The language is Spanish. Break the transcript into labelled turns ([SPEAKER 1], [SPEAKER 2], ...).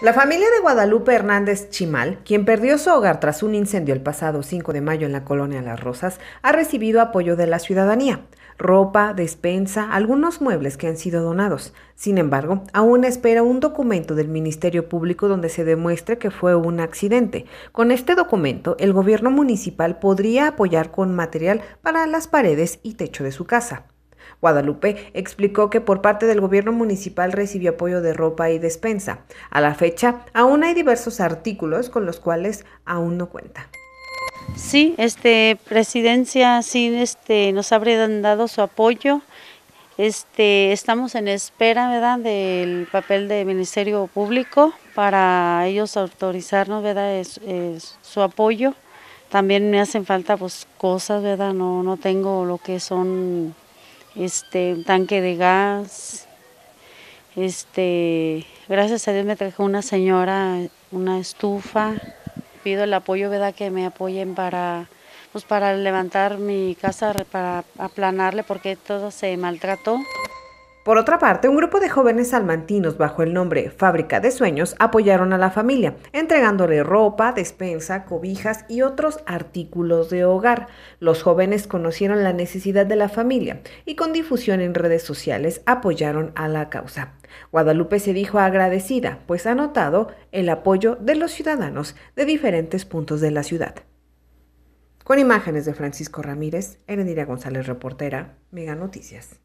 [SPEAKER 1] La familia de Guadalupe Hernández Chimal, quien perdió su hogar tras un incendio el pasado 5 de mayo en la colonia Las Rosas, ha recibido apoyo de la ciudadanía, ropa, despensa, algunos muebles que han sido donados. Sin embargo, aún espera un documento del Ministerio Público donde se demuestre que fue un accidente. Con este documento, el gobierno municipal podría apoyar con material para las paredes y techo de su casa. Guadalupe explicó que por parte del gobierno municipal recibió apoyo de ropa y despensa.
[SPEAKER 2] A la fecha, aún hay diversos artículos con los cuales aún no cuenta. Sí, este presidencia sí este nos habrían dado su apoyo. Este, estamos en espera, ¿verdad?, del papel del Ministerio Público para ellos autorizarnos, ¿verdad?, su apoyo. También me hacen falta, pues, cosas, ¿verdad?, no, no tengo lo que son este, un tanque de gas. Este, gracias a Dios me trajo una señora una estufa. Pido el apoyo, ¿verdad? Que me apoyen para, pues, para levantar mi casa, para aplanarle porque todo se maltrató.
[SPEAKER 1] Por otra parte, un grupo de jóvenes salmantinos bajo el nombre Fábrica de Sueños apoyaron a la familia, entregándole ropa, despensa, cobijas y otros artículos de hogar. Los jóvenes conocieron la necesidad de la familia y con difusión en redes sociales apoyaron a la causa. Guadalupe se dijo agradecida, pues ha notado el apoyo de los ciudadanos de diferentes puntos de la ciudad. Con imágenes de Francisco Ramírez, Erendira González, reportera, Mega Noticias.